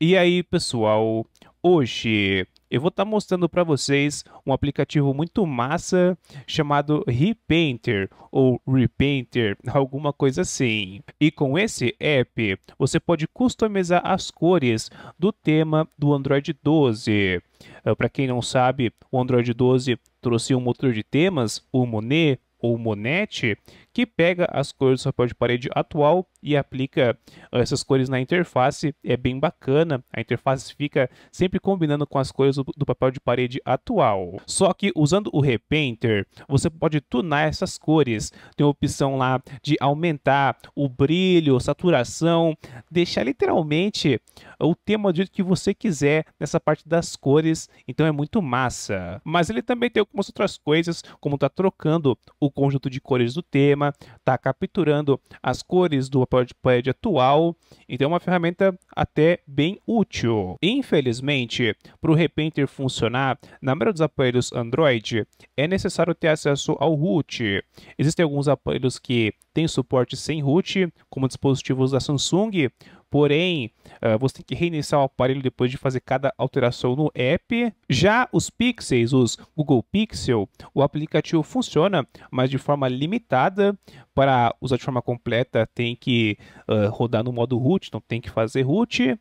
E aí, pessoal? Hoje eu vou estar tá mostrando para vocês um aplicativo muito massa chamado Repainter ou Repainter, alguma coisa assim. E com esse app, você pode customizar as cores do tema do Android 12. Ah, para quem não sabe, o Android 12 trouxe um motor de temas, o Monet ou Monet, que pega as cores do papel de parede atual e aplica ah, essas cores na interface. É bem bacana, a interface fica sempre combinando com as cores do, papel de parede atual. Só que usando o Repainter, você pode tunar essas cores. Tem a opção lá de aumentar o brilho, saturação, deixar literalmente ah, o tema do jeito que você quiser nessa parte das cores, então é muito massa. Mas ele também tem algumas outras coisas, como tá trocando o conjunto de cores do tema, tema, está capturando as cores do Podpad atual, então é uma ferramenta até bem útil. Infelizmente, para o Repenter funcionar, na maioria dos aparelhos Android, é necessário ter acesso ao root. Existem alguns aparelhos que têm suporte sem root, como dispositivos da Samsung, Porém, eh, você tem que reiniciar o aparelho depois de fazer cada alteração no app. Já os Pixels, os Google Pixel, o aplicativo funciona, mas de forma limitada. Para usar de forma completa, tem que uh, rodar no modo root, então tem que fazer root.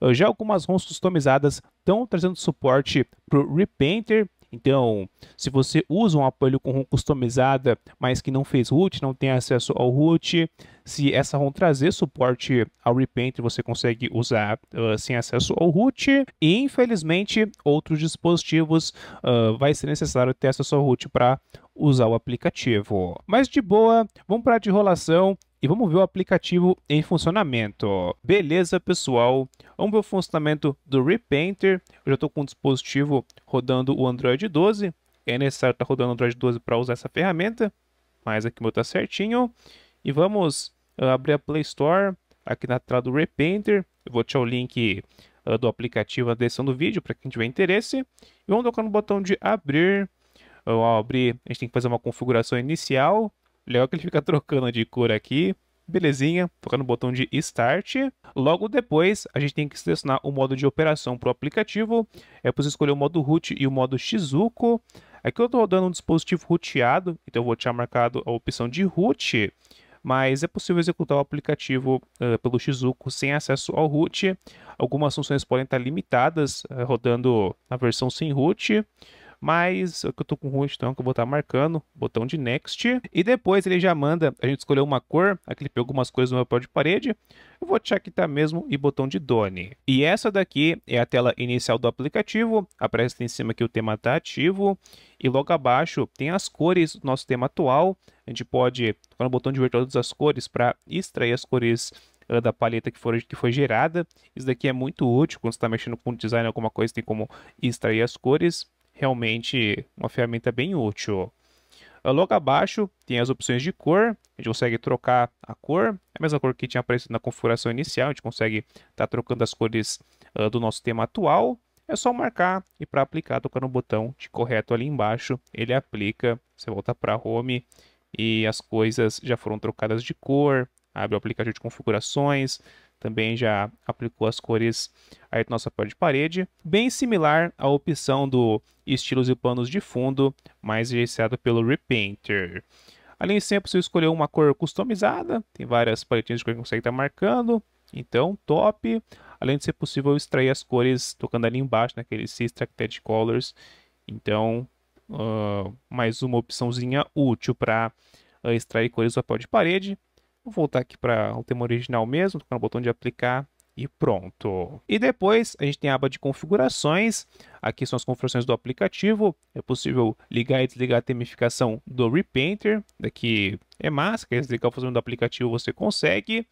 Uh, já algumas ROMs customizadas estão trazendo suporte para o Repainter, então, se você usa um aparelho com ROM customizada, mas que não fez root, não tem acesso ao root, se essa ROM trazer suporte ao Repaint, você consegue usar uh, sem acesso ao root. E, infelizmente, outros dispositivos uh, vai ser necessário ter acesso ao root para usar o aplicativo. Mas de boa, vamos para a de enrolação e vamos ver o aplicativo em funcionamento. Beleza, pessoal? Vamos ver o funcionamento do Repainter. Eu já estou com um dispositivo rodando o Android 12. É necessário estar tá rodando o Android 12 para usar essa ferramenta, mas aqui o meu está certinho. E vamos ah, abrir a Play Store aqui na tela do Repainter. Eu vou tirar o link ah, do aplicativo na descrição do vídeo para quem tiver interesse. E vamos tocar no botão de abrir. Ao abrir, a gente tem que fazer uma configuração inicial Legal que ele fica trocando de cor aqui. Belezinha, tocar no botão de Start. Logo depois, a gente tem que selecionar o modo de operação para o aplicativo. É preciso escolher o modo root e o modo Shizuko. Aqui eu estou rodando um dispositivo rootiado, então eu vou ter marcado a opção de root, mas é possível executar o aplicativo uh, pelo Shizuko sem acesso ao root. Algumas funções podem estar limitadas, uh, rodando na versão sem root mas o que eu tô com o então, que eu vou estar tá marcando, botão de next, e depois ele já manda, a gente escolheu uma cor, aqui ele pegou algumas coisas no meu papel de parede, eu vou tá mesmo e botão de done. E essa daqui é a tela inicial do aplicativo, aparece em cima que o tema está ativo, e logo abaixo tem as cores do nosso tema atual, a gente pode tocar no botão de ver todas as cores para extrair as cores eh, da paleta que, foi que foi gerada. Isso daqui é muito útil quando você está mexendo com design alguma coisa, tem como extrair as cores realmente uma ferramenta bem útil. Ah, logo abaixo tem as opções de cor, a gente consegue trocar a cor, é a mesma cor que tinha aparecido na configuração inicial, a gente consegue estar tá trocando as cores uh, do nosso tema atual. É só marcar e para aplicar, tocar no botão de correto ali embaixo, ele aplica, você volta para Home e as coisas já foram trocadas de cor, abre o aplicativo de configurações, também já aplicou as cores aí do nosso papel de parede, bem similar à opção do estilos e panos de fundo, mais gerenciado pelo Repainter. Além de sempre, você escolheu uma cor customizada, tem várias paletinhas de cor que você está marcando, então top. Além de ser possível extrair as cores tocando ali embaixo naquele né, Extracted Colors, então uh, mais uma opçãozinha útil para uh, ah, extrair cores do papel de parede. Vou voltar aqui para o tema original mesmo, tocar no botão de aplicar e pronto. E depois a gente tem a aba de configurações. Aqui são as configurações do aplicativo. É possível ligar e desligar a temificação do Repainter. Daqui é massa, quer desligar o funcionamento do aplicativo você consegue.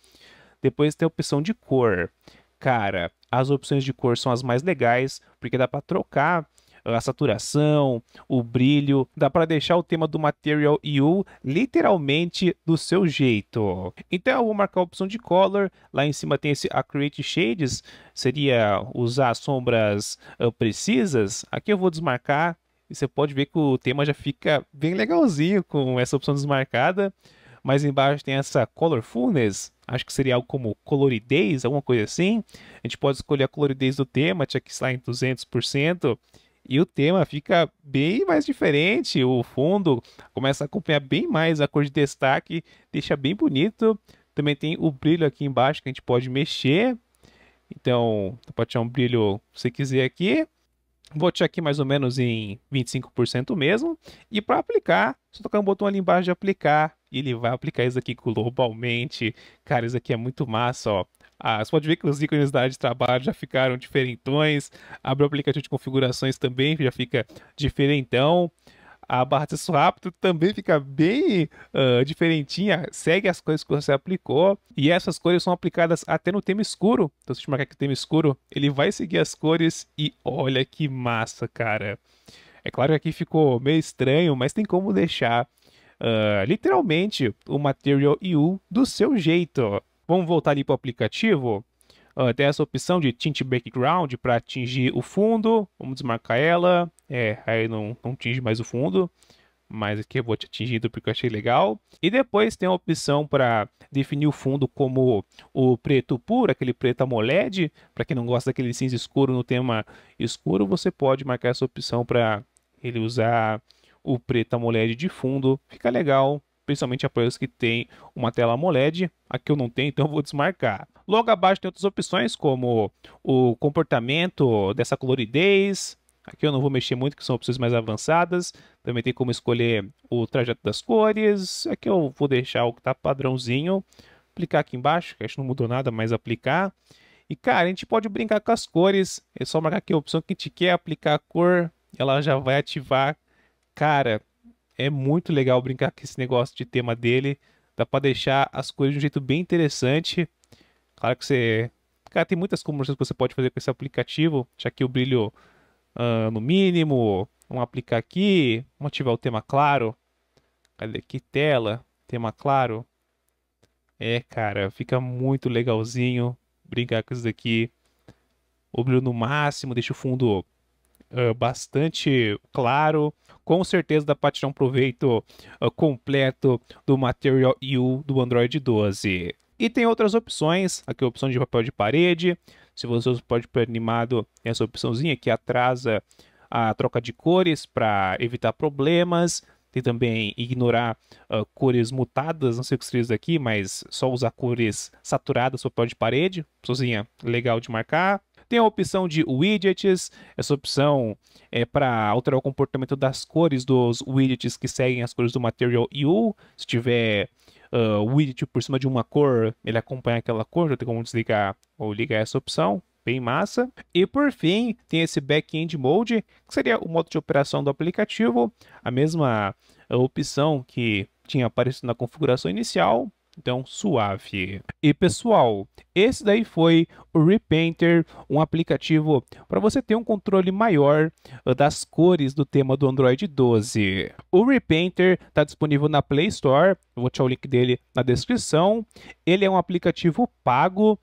Depois tem a opção de cor. Cara, as opções de cor são as mais legais, porque dá para trocar a saturação, o brilho, dá para deixar o tema do Material U literalmente do seu jeito. Então eu vou marcar a opção de Color, lá em cima tem esse a Create Shades, seria usar sombras ah, precisas. Aqui eu vou desmarcar e você pode ver que o tema já fica bem legalzinho com essa opção desmarcada. Mas embaixo tem essa colorfulness, acho que seria algo como coloridez, alguma coisa assim. A gente pode escolher a coloridez do tema, tinha que estar em 200% e o tema fica bem mais diferente. O fundo começa a acompanhar bem mais a cor de destaque, deixa bem bonito. Também tem o brilho aqui embaixo que a gente pode mexer. Então, pode tirar um brilho se quiser aqui. Vou tirar aqui mais ou menos em 25% mesmo. E para aplicar, só tocar um botão ali embaixo de aplicar. E ele vai aplicar isso aqui globalmente. Cara, isso aqui é muito massa, ó. Ah, você pode ver que os ícones da área de trabalho já ficaram diferentões. Abre o aplicativo de configurações também, já fica diferentão. A barra de acesso rápido também fica bem uh, diferentinha, segue as cores que você aplicou. E essas cores são aplicadas até no tema escuro. Então, se eu te marcar aqui o tema escuro, ele vai seguir as cores e olha que massa, cara. É claro que aqui ficou meio estranho, mas tem como deixar Uh, literalmente o Material EU do seu jeito. Vamos voltar ali para o aplicativo. Uh, tem essa opção de Tint Background para atingir o fundo. Vamos desmarcar ela. É, aí não, não tinge mais o fundo. Mas aqui eu vou te atingindo porque eu achei legal. E depois tem a opção para definir o fundo como o preto puro, aquele preto AMOLED. Para quem não gosta daquele cinza escuro no tema escuro, você pode marcar essa opção para ele usar o preto AMOLED de fundo. Fica legal principalmente aparelhos que têm uma tela AMOLED. Aqui eu não tenho, então eu vou desmarcar. Logo abaixo tem outras opções, como o comportamento dessa coloridez. Aqui eu não vou mexer muito, que são opções mais avançadas. Também tem como escolher o trajeto das cores. Aqui eu vou deixar o que está padrãozinho. Aplicar aqui embaixo, que acho que não mudou nada, mas aplicar. E, cara, a gente pode brincar com as cores. É só marcar aqui a opção que a gente quer, aplicar a cor. Ela já vai ativar. Cara, é muito legal brincar com esse negócio de tema dele. Dá para deixar as coisas de um jeito bem interessante. Claro que você. Cara, tem muitas coisas que você pode fazer com esse aplicativo. Já aqui o brilho uh, no mínimo. Vamos aplicar aqui. Vamos ativar o tema claro. Cadê aqui? Tela. Tema claro. É, cara, fica muito legalzinho brincar com isso daqui. O brilho no máximo, deixa o fundo uh, bastante claro com certeza dá para tirar um proveito uh, completo do Material U do Android 12. E tem outras opções, aqui a opção de papel de parede, se você pode o animado, essa opçãozinha que atrasa a troca de cores para evitar problemas, tem também ignorar uh, cores mutadas, não sei o que seria isso mas só usar cores saturadas, papel de parede, opçãozinha legal de marcar. Tem a opção de widgets, essa opção é para alterar o comportamento das cores dos widgets que seguem as cores do Material U. Se tiver uh, widget por cima de uma cor, ele acompanha aquela cor, já tem como desligar ou ligar essa opção bem massa. E por fim, tem esse back-end mode, que seria o modo de operação do aplicativo, a mesma opção que tinha aparecido na configuração inicial, então, suave. E pessoal, esse daí foi o Repainter, um aplicativo para você ter um controle maior ah, das cores do tema do Android 12. O Repainter está disponível na Play Store, eu vou deixar o link dele na descrição. Ele é um aplicativo pago,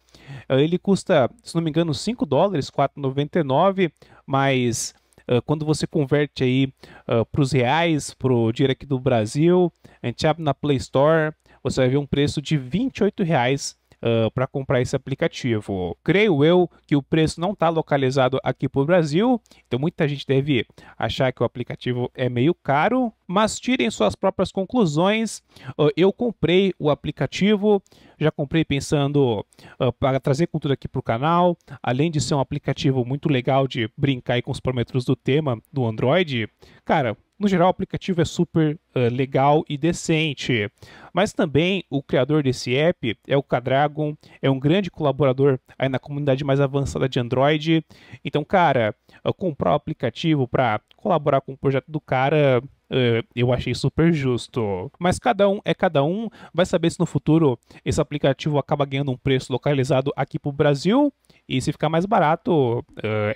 ah, ele custa, se não me engano, 5 dólares, 4,99, mas Uh, quando você converte aí uh, para os reais, para o dinheiro aqui do Brasil, a gente abre na Play Store, você vai ver um preço de 28 reais Uh, ah, para comprar esse aplicativo. Creio eu que o preço não está localizado aqui para o Brasil, então muita gente deve achar que o aplicativo é meio caro, mas tirem suas próprias conclusões. Uh, eu comprei o aplicativo, já comprei pensando uh, ah, para trazer conteúdo aqui para o canal, além de ser um aplicativo muito legal de brincar com os parâmetros do tema do Android. Cara, no geral, o aplicativo é super uh, legal e decente. Mas também o criador desse app é o Cadragon, é um grande colaborador aí na comunidade mais avançada de Android. Então, cara, uh, comprar o um aplicativo para colaborar com o projeto do cara Uh, eu achei super justo. Mas cada um é cada um. Vai saber se no futuro esse aplicativo acaba ganhando um preço localizado aqui pro Brasil. E se ficar mais barato, uh,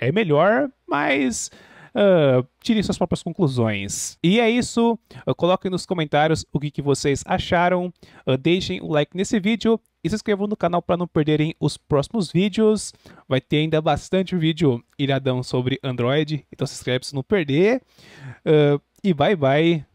é melhor. Mas uh, ah, tirem suas próprias conclusões. E é isso. Uh, coloquem nos comentários o que, que vocês acharam. Uh, deixem o like nesse vídeo e se inscrevam no canal para não perderem os próximos vídeos. Vai ter ainda bastante vídeo iradão sobre Android, então se inscreve para não perder. e bye bye.